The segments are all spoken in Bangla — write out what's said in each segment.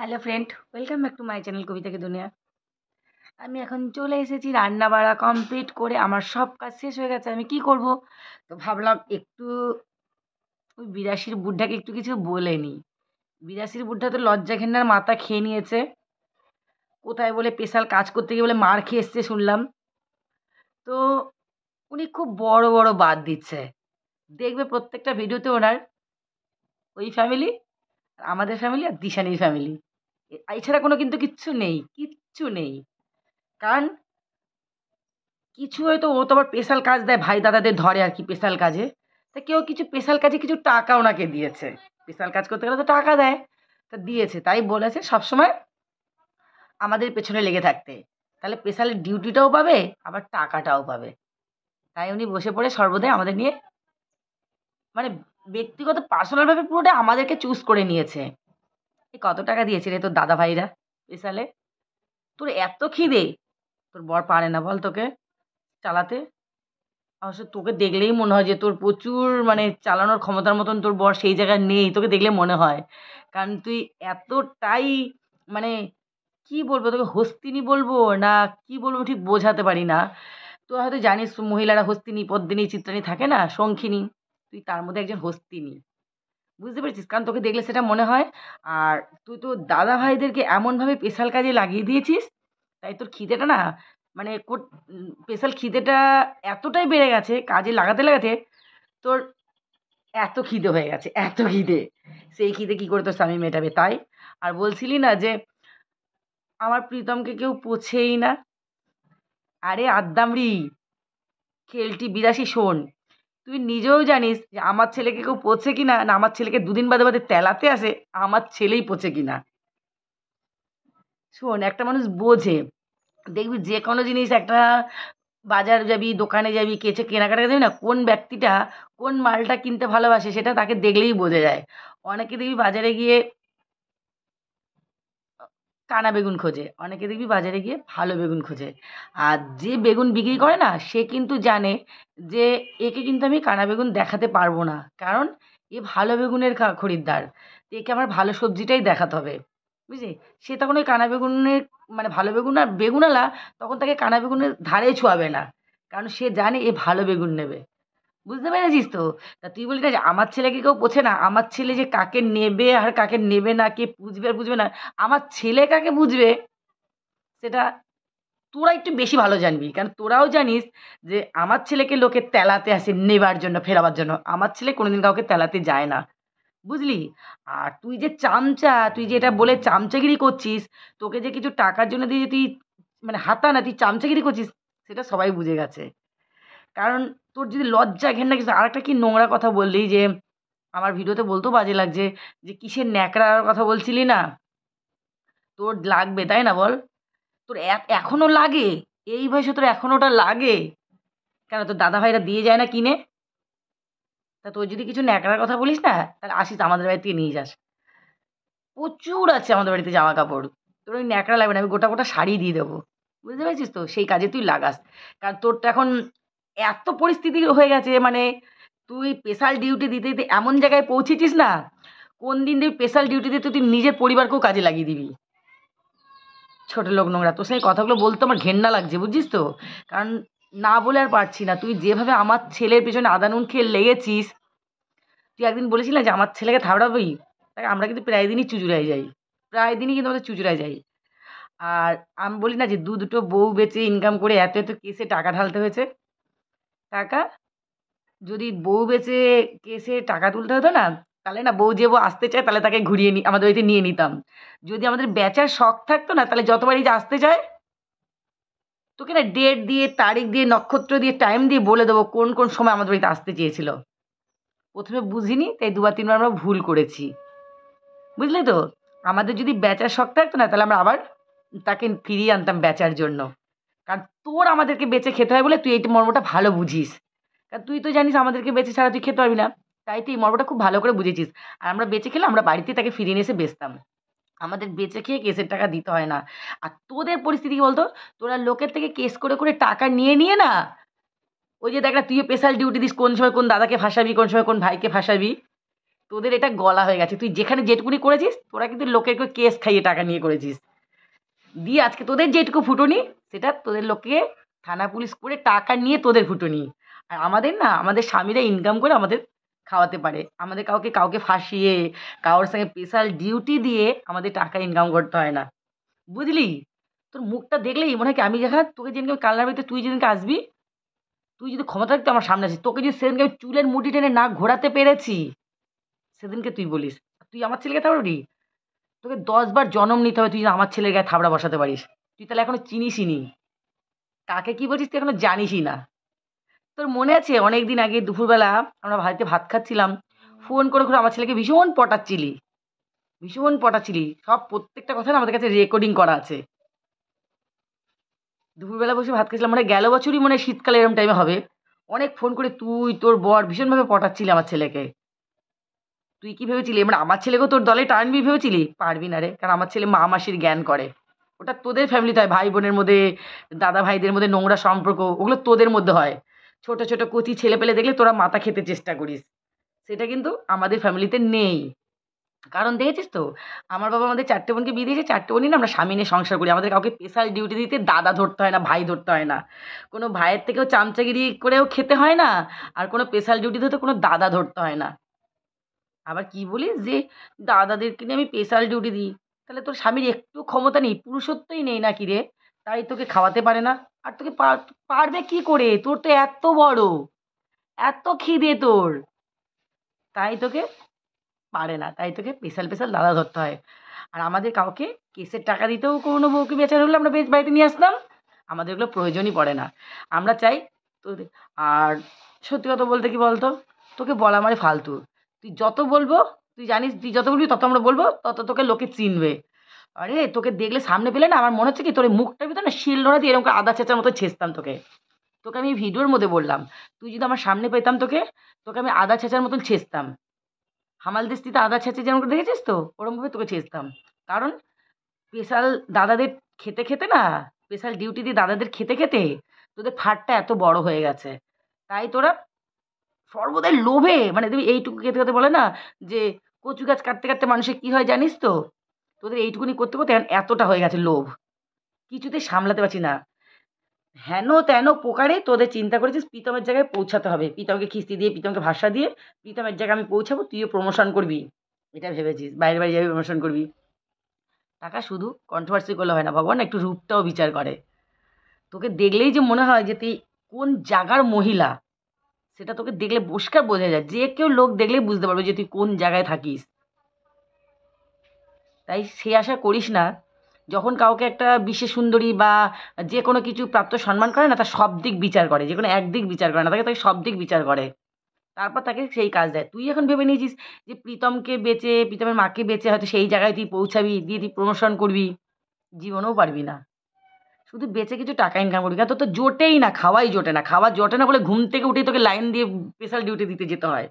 hello friend welcome back to my channel কবিতাকে দুনিয়া আমি এখন চলে এসেছি রান্না বাড়া কমপ্লিট করে আমার সব কাজ শেষ হয়ে গেছে আমি কি করব তো ভাবলাম একটু ওই বিরাশির বুড্ঢাকে একটু কিছু বলে নিই বিরাশির বুড্ঢা তো লজ্জা ঘেন্নার মাথা খেয়ে নিয়েছে কোথায় বলে স্পেশাল কাজ করতে গিয়ে বলে মার খেয়ে এসছে শুনলাম তো উনি খুব বড় বড় বাদ দিচ্ছে দেখবে প্রত্যেকটা ভিডিওতে ওনার ওই ফ্যামিলি আমাদের ফ্যামিলি আর দিশানির ফ্যামিলি এছাড়া কোনো কিন্তু কিচ্ছু নেই কিচ্ছু নেই কারণ কিছু হয়তো ও তো আবার স্পেশাল কাজ দেয় ভাই দাদাদের ধরে আর কি স্পেশাল কাজে তা কেউ কিছু স্পেশাল কাজে কিছু টাকা ওনাকে দিয়েছে স্পেশাল কাজ করতে গেলে তো টাকা দেয় তা দিয়েছে তাই বলেছে সবসময় আমাদের পেছনে লেগে থাকতে তাহলে স্পেশাল ডিউটিটাও পাবে আবার টাকাটাও পাবে তাই উনি বসে পড়ে সর্বদাই আমাদের নিয়ে মানে ব্যক্তিগত পার্সোনালভাবে পুরোটা আমাদেরকে চুজ করে নিয়েছে এ কত টাকা দিয়েছে রে তোর দাদা ভাইরা স্পেশালে তোর এত খিদে তোর বর পারে না বল তোকে চালাতে অবশ্য তোকে দেখলেই মনে হয় যে তোর প্রচুর মানে চালানোর ক্ষমতার মতন তোর বর সেই জায়গায় নেই তোকে দেখলে মনে হয় কারণ তুই এতটাই মানে কি বলবো তোকে হস্তিনী বলবো না কি বলবো ঠিক বোঝাতে পারি না তো হয়তো জানিস মহিলারা হস্তিনী পদ্মিনী চিত্রাণী থাকে না শঙ্খিনী তুই তার মধ্যে একজন হস্তিনী বুঝতে পেরেছিস কারণ তোকে দেখলে সেটা মনে হয় আর তুই তো দাদা ভাইদেরকে এমনভাবে স্পেশাল কাজে লাগিয়ে দিয়েছিস তাই তোর খিদেটা না মানে স্পেশাল খিদেটা এতটাই বেড়ে গেছে কাজে লাগাতে লাগাতে তোর এত খিদে হয়ে গেছে এত খিদে সেই খিদে কী করে তোর স্বামী মেটাবে তাই আর বলছিলি না যে আমার প্রীতমকে কেউ পোছেই না আরে আদ্দামরি খেলটি বিরাশি শোন তুই নিজেও জানিস যে আমার ছেলেকে কেউ পোছে কি না না আমার ছেলেকে দুদিন বাদে বাদে তেলাতে আসে আমার ছেলেই পোছে কি না শোন একটা মানুষ বোঝে দেখবি যে কোনো জিনিস একটা বাজার যাবি দোকানে যাবি কেছে কেনাকাটা যাবি না কোন ব্যক্তিটা কোন মালটা কিনতে ভালোবাসে সেটা তাকে দেখলেই বোঝা যায় অনেকে দেখবি বাজারে গিয়ে কানা বেগুন খোঁজে অনেকে দেখবি বাজারে গিয়ে ভালো বেগুন খোঁজে আর যে বেগুন বিক্রি করে না সে কিন্তু জানে যে একে কিন্তু আমি কানা বেগুন দেখাতে পারবো না কারণ এ ভালো বেগুনের খরিদ্দার তো একে আমার ভালো সবজিটাই দেখাতে হবে বুঝলি সে তখন ওই কানা বেগুনের মানে ভালো বেগুন আর বেগুনওয়ালা তখন তাকে কানা বেগুনের ধারে ছোঁয়াবে না কারণ সে জানে এ ভালো বেগুন নেবে বুঝতে পেরেছিস তো তা তুই বলি যে আমার ছেলেকে কেউ বোঝে না আমার ছেলে যে কাকে নেবে আর কাকে নেবে না কে বুঝবে আর বুঝবে না আমার ছেলে কাকে বুঝবে সেটা তোরা একটু বেশি ভালো জানবি কারণ তোরাও জানিস যে আমার ছেলেকে লোকে তেলাতে আসে নেবার জন্য ফেরাবার জন্য আমার ছেলে কোনোদিন কাউকে তেলাতে যায় না বুঝলি আর তুই যে চামচা তুই যে এটা বলে চামচাগিরি করছিস তোকে যে কিছু টাকার জন্য দিয়ে তুই মানে হাতা না তুই চামচাগিরি করছিস সেটা সবাই বুঝে গেছে কারণ তোর যদি লজ্জা ঘেন্না কিছু আরেকটা কি নোংরা কথা বললি যে আমার ভিডিওতে বলতেও বাজে লাগছে যে কিসের ন্যাকড়ার কথা বলছিলি না তোর লাগবে তাই না বল তোর এখনও লাগে এই বয়সে তোর এখনও ওটা লাগে কেন তোর দাদা ভাইরা দিয়ে যায় না কিনে তা তোর যদি কিছু ন্যাকড়ার কথা বলিস না তাহলে আসিস আমাদের বাড়িতে নিয়ে যাস প্রচুর আছে আমাদের বাড়িতে জামা কাপড় তোর ওই ন্যাকড়া লাগবে না আমি গোটা গোটা শাড়ি দিয়ে দেবো বুঝতে পেরেছিস তো সেই কাজে তুই লাগাস কারণ তোর তো এখন এত পরিস্থিতি হয়ে গেছে মানে তুই স্পেশাল ডিউটি দিতে দিতে এমন জায়গায় পৌঁছেছিস না কোন দিন দেখবি স্পেশাল ডিউটি দিতে তুই নিজের পরিবারকেও কাজে লাগিয়ে দিবি ছোটো লোক নোংরা তোর সেই কথাগুলো বলতে আমার ঘেন্না লাগছে বুঝছিস তো কারণ না বলে আর পারছি না তুই যেভাবে আমার ছেলের পেছনে আদা নুন খেয়ে লেগেছিস তুই একদিন বলেছিস না যে আমার ছেলেকে থাবড়াবি তাই আমরা কিন্তু প্রায় দিনই চুচুড়ায় যাই প্রায় দিনই কিন্তু আমাদের চুচুড়ায় যাই আর আমি বলি না যে দু দুটো বউ বেচে ইনকাম করে এত এত কেসে টাকা ঢালতে হয়েছে টাকা যদি বউ বেঁচে কেসে টাকা তুলতে হতো না তাহলে না বউ যে বউ আসতে চায় তাহলে তাকে ঘুরিয়ে নিই আমাদের বাড়িতে নিয়ে নিতাম যদি আমাদের বেচার শখ থাকতো না তাহলে যতবারই যে আসতে চায় তোকে না ডেট দিয়ে তারিখ দিয়ে নক্ষত্র দিয়ে টাইম দিয়ে বলে দেবো কোন কোন সময় আমাদের বাড়িতে আসতে চেয়েছিল প্রথমে বুঝিনি তাই দুবার তিনবার আমরা ভুল করেছি বুঝলে তো আমাদের যদি বেচার শখ থাকতো না তাহলে আমরা আবার তাকে ফিরিয়ে আনতাম বেচার জন্য কারণ তোর আমাদেরকে বেঁচে খেতে হয় বলে তুই এই মর্মটা ভালো বুঝিস কারণ তুই তো জানিস আমাদেরকে বেঁচে ছাড়া তুই খেতে পারবি না তাই তুই এই মর্মটা খুব ভালো করে বুঝেছিস আর আমরা বেঁচে খেলে আমরা বাড়িতে তাকে ফিরিয়ে নিয়ে এসে বেচতাম আমাদের বেঁচে খেয়ে কেসের টাকা দিতে হয় না আর তোদের পরিস্থিতি কি বলতো তোরা লোকের থেকে কেস করে করে টাকা নিয়ে নিয়ে না ওই যে দেখ না তুইও স্পেশাল ডিউটি দিস কোন সময় কোন দাদাকে ফাঁসাবি কোন সময় কোন ভাইকে ফাঁসাবি তোদের এটা গলা হয়ে গেছে তুই যেখানে যেটুকুনি করেছিস তোরা কিন্তু লোকের কেস খাইয়ে টাকা নিয়ে করেছিস দিয়ে আজকে তোদের যেটুকু ফুটনি সেটা তোদের লোককে থানা পুলিশ করে টাকা নিয়ে তোদের ফুটনি আর আমাদের না আমাদের স্বামীরা ইনকাম করে আমাদের খাওয়াতে পারে আমাদের কাউকে কাউকে ফাঁসিয়ে কারোর সঙ্গে স্পেশাল ডিউটি দিয়ে আমাদের টাকা ইনকাম করতে হয় না বুঝলি তোর মুখটা দেখলেই মনে হয় কি আমি দেখা তোকে যেদিনকে আমি কালনার বাড়িতে তুই যেদিনকে আসবি তুই যদি ক্ষমতা থাকতে আমার সামনে আসিস তোকে যদি সেদিনকে আমি চুলের মুটি টেনে না ঘোরাতে পেরেছি সেদিনকে তুই বলিস তুই আমার ছেলেকে তাড়াবি তোকে দশবার জন্ম নিতে হবে তুই আমার ছেলের গায়ে থাবড়া বসাতে পারিস তুই তাহলে এখনো চিনিসই নি কাকে কী বলছিস তুই এখনো জানিসই না তোর মনে আছে অনেক দিন আগে দুপুরবেলা আমরা বাড়িতে ভাত খাচ্ছিলাম ফোন করে করে আমার ছেলেকে ভীষণ পটাচ্ছিলি ভীষণ পটাচ্ছিলি সব প্রত্যেকটা কথা আমাদের কাছে রেকর্ডিং করা আছে দুপুরবেলা বসে ভাত খাচ্ছিলাম মানে গেল বছরই হয় শীতকালে এরম টাইমে হবে অনেক ফোন করে তুই তোর বর ভীষণভাবে পটাচ্ছিলি আমার ছেলেকে তুই কি ভেবেছিলি এবার আমার ছেলেকেও তোর দলে টানবি ভেবেছিলি পারবি না রে কারণ আমার ছেলে মা মাসির জ্ঞান করে ওটা তোদের ফ্যামিলিতে হয় ভাই বোনের মধ্যে দাদা ভাইদের মধ্যে নোংরা সম্পর্ক ওগুলো তোদের মধ্যে হয় ছোট ছোট কচি ছেলে পেলে দেখলে তোরা মাথা খেতে চেষ্টা করিস সেটা কিন্তু আমাদের ফ্যামিলিতে নেই কারণ দেখেছিস তো আমার বাবা আমাদের চারটে বোনকে বিয়ে দিয়েছে চারটে বোনই না আমরা স্বামী নিয়ে সংসার করি আমাদের কাউকে স্পেশাল ডিউটি দিতে দাদা ধরতে হয় না ভাই ধরতে হয় না কোনো ভাইয়ের থেকেও চামচাগিরি করেও খেতে হয় না আর কোনো স্পেশাল ডিউটি ধরতে কোনো দাদা ধরতে হয় না আবার কি বলিস যে দাদাদেরকে নিয়ে আমি স্পেশাল ডিউটি দিই তাহলে তোর স্বামীর একটু ক্ষমতা নেই পুরুষত্বই নেই নাকি রে তাই তোকে খাওয়াতে পারে না আর তোকে পারবে কি করে তোর তো এত বড় এত খিদে তোর তাই তোকে পারে না তাই তোকে স্পেশাল স্পেশাল দাদা ধরতে হয় আর আমাদের কাউকে কেসের টাকা দিতেও কোনো বউকে বেচার হলে আমরা বেশ বাড়িতে নিয়ে আসতাম আমাদের ওগুলো প্রয়োজনই পড়ে না আমরা চাই তোর আর সত্যি কথা বলতে কি বলতো তোকে বলা মানে ফালতু তুই যত বলবো তুই জানিস তুই যত বলবি তত আমরা বলবো তত তোকে লোকে চিনবে আরে তোকে দেখলে সামনে পেলে না আমার মনে হচ্ছে কি তোর মুখটা ভিতরে না শিল ধরা দিয়ে এরকম আদা চেঁচার মতো ছেঁচতাম তোকে তোকে আমি ভিডিওর মধ্যে বললাম তুই যদি আমার সামনে পেতাম তোকে তোকে আমি আদা চেঁচার মতন ছেঁচতাম হামাল দৃষ্টিতে আদা ছেঁচে যেমন দেখেছিস তো ওরমভাবে তোকে ছেঁচতাম কারণ স্পেশাল দাদাদের খেতে খেতে না স্পেশাল ডিউটি দিয়ে দাদাদের খেতে খেতে তোদের ফাটটা এত বড় হয়ে গেছে তাই তোরা সর্বদাই লোভে মানে তুমি এইটুকু খেতে খেতে বলে না যে কচু গাছ কাটতে কাটতে মানুষের কী হয় জানিস তো তোদের এইটুকুনি করতে করতে এতটা হয়ে গেছে লোভ কিছুতে সামলাতে পারছি না হেন তেন পোকারে তোদের চিন্তা করেছিস প্রীতমের জায়গায় পৌঁছাতে হবে প্রীতমকে খিস্তি দিয়ে প্রীতমকে ভাষা দিয়ে প্রীতমের জায়গায় আমি পৌঁছাবো তুইও প্রমোশন করবি এটা ভেবেছিস বাইরে বাইরে যাবি প্রমোশন করবি টাকা শুধু কন্ট্রোভার্সি করলে হয় না ভগবান একটু রূপটাও বিচার করে তোকে দেখলেই যে মনে হয় যে তুই কোন জায়গার মহিলা সেটা তোকে দেখলে পরিষ্কার বোঝা যায় যে কেউ লোক দেখলেই বুঝতে পারবে যে তুই কোন জায়গায় থাকিস তাই সে আশা করিস না যখন কাউকে একটা বিশেষ সুন্দরী বা যে কোনো কিছু প্রাপ্ত সম্মান করে না তার সব দিক বিচার করে যে কোনো একদিক বিচার করে না তাকে তাকে সব দিক বিচার করে তারপর তাকে সেই কাজ দেয় তুই এখন ভেবে নিয়েছিস যে প্রীতমকে বেঁচে প্রীতমের মাকে বেঁচে হয়তো সেই জায়গায় তুই পৌঁছাবি দিয়ে তুই প্রমোশন করবি জীবনেও পারবি না শুধু বেঁচে কিছু টাকা ইনকাম করবি কারণ তোর তো জোটেই না খাওয়াই জোটে না খাওয়া জোটে না বলে ঘুম থেকে উঠে তোকে লাইন দিয়ে স্পেশাল ডিউটি দিতে যেতে হয়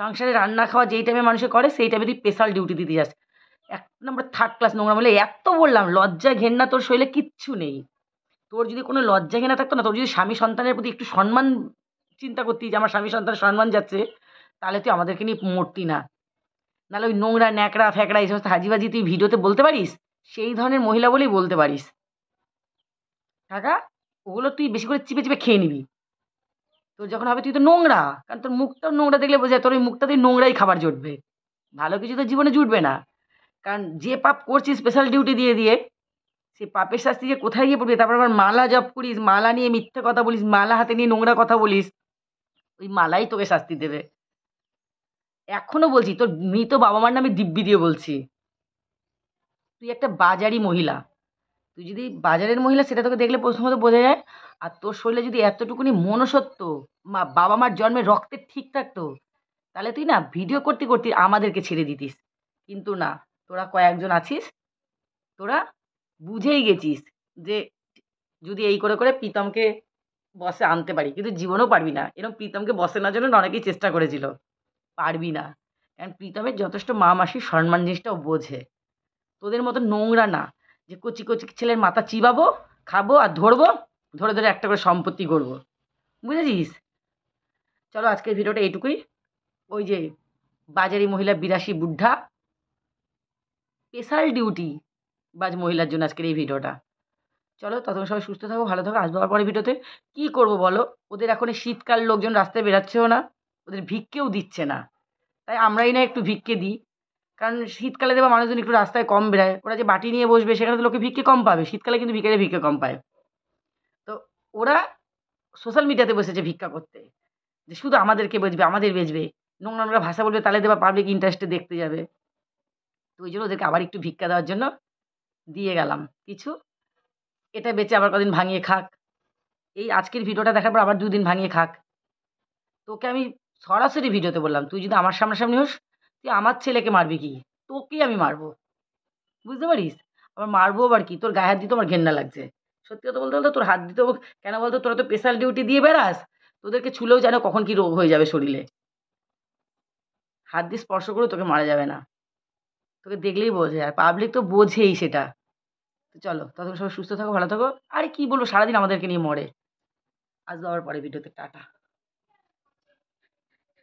সংসারে রান্না খাওয়া যেই টাইমে মানুষে করে সেই টাইমে তুই স্পেশাল ডিউটি দিতে যাস এক নম্বর থার্ড ক্লাস নোংরা বলে এত বললাম লজ্জা ঘেন্না তোর শরীরে কিচ্ছু নেই তোর যদি কোনো লজ্জা ঘেনা থাকতো না তোর যদি স্বামী সন্তানের প্রতি একটু সম্মান চিন্তা করতি যে আমার স্বামী সন্তানের সম্মান যাচ্ছে তাহলে তুই আমাদেরকে নিয়ে মরতি না নাহলে ওই নোংরা ন্যাকড়া ফ্যাকড়া এই সমস্ত হাজিবাজি তুই ভিডিওতে বলতে পারিস সেই ধরনের মহিলা বলেই বলতে পারিস থাকা ওগুলো তুই বেশি করে চিপে চিপে খেয়ে নিবি তোর যখন হবে তুই তো নোংরা কারণ তোর মুখটাও নোংরা দেখলে বোঝা যায় তোর ওই মুখটা তুই নোংরাই খাবার জুটবে ভালো কিছু তো জীবনে জুটবে না কারণ যে পাপ করছিস স্পেশাল ডিউটি দিয়ে দিয়ে সেই পাপের শাস্তি যে কোথায় গিয়ে পড়বি তারপর আবার মালা জপ করিস মালা নিয়ে মিথ্যে কথা বলিস মালা হাতে নিয়ে নোংরা কথা বলিস ওই মালাই তোকে শাস্তি দেবে এখনও বলছি তোর মৃত বাবা মার নামে দিব্যি দিয়ে বলছি তুই একটা বাজারি মহিলা তুই যদি বাজারের মহিলা সেটা তোকে দেখলে প্রথমত বোঝা যায় আর তোর শরীরে যদি এতটুকুনি মনসত্ব মা বাবা মার জন্মে রক্তে ঠিক থাকতো তাহলে তুই না ভিডিও করতে করতে আমাদেরকে ছেড়ে দিতিস কিন্তু না তোরা কয়েকজন আছিস তোরা বুঝেই গেছিস যে যদি এই করে করে প্রীতমকে বসে আনতে পারি কিন্তু জীবনেও পারবি না এরকম প্রীতমকে বসে না জন্য অনেকেই চেষ্টা করেছিল পারবি না কারণ প্রীতমের যথেষ্ট মা মাসির সম্মান জিনিসটাও বোঝে তোদের মতো নোংরা না যে কচি কচি ছেলের মাথা চিবাবো খাবো আর ধরবো ধরে ধরে একটা করে সম্পত্তি করবো বুঝেছিস চলো আজকের ভিডিওটা এইটুকুই ওই যে বাজারি মহিলা বিরাশি বুদ্ধা স্পেশাল ডিউটি বাজ মহিলার জন্য আজকের এই ভিডিওটা চলো ততক্ষণ সবাই সুস্থ থাকো ভালো থাকো আসবো পরে ভিডিওতে কি করব বলো ওদের এখন শীতকাল লোকজন রাস্তায় বেরাচ্ছেও না ওদের ভিক্ষেও দিচ্ছে না তাই আমরাই না একটু ভিক্ষে দিই কারণ শীতকালে দেখবা মানুষজন একটু রাস্তায় কম বেরায় ওরা যে বাটি নিয়ে বসবে সেখানে তো লোকে ভিক্ষে কম পাবে শীতকালে কিন্তু ভিকারে ভিক্ষে কম পায় তো ওরা সোশ্যাল মিডিয়াতে বসেছে ভিক্ষা করতে যে শুধু আমাদেরকে বেচবে আমাদের বেচবে নোংরা নোংরা ভাষা বলবে তাহলে দেবা পাবলিক ইন্টারেস্টে দেখতে যাবে তো ওই জন্য ওদেরকে আবার একটু ভিক্ষা দেওয়ার জন্য দিয়ে গেলাম কিছু এটা বেচে আবার কদিন ভাঙিয়ে খাক এই আজকের ভিডিওটা দেখার পর আবার দুদিন ভাঙিয়ে খাক তোকে আমি সরাসরি ভিডিওতে বললাম তুই যদি আমার সামনাসামনি হোস তুই আমার ছেলেকে মারবি কি তোকেই আমি মারবো বুঝতে পারিস আবার মারবো আবার কি তোর গায়ে হাত দিতে আমার ঘেন্না লাগছে সত্যি কথা বলতে বলতে তোর হাত দিতে কেন বলতো তোরা তো স্পেশাল ডিউটি দিয়ে বেড়াস তোদেরকে ছুলেও জানো কখন কি রোগ হয়ে যাবে শরীরে হাত দিয়ে স্পর্শ করে তোকে মারা যাবে না তোকে দেখলেই বোঝে আর পাবলিক তো বোঝেই সেটা তো চলো ততক্ষণ সবাই সুস্থ থাকো ভালো থাকো আর কি বলবো সারাদিন আমাদেরকে নিয়ে মরে আসবো আবার পরে ভিডিওতে টাটা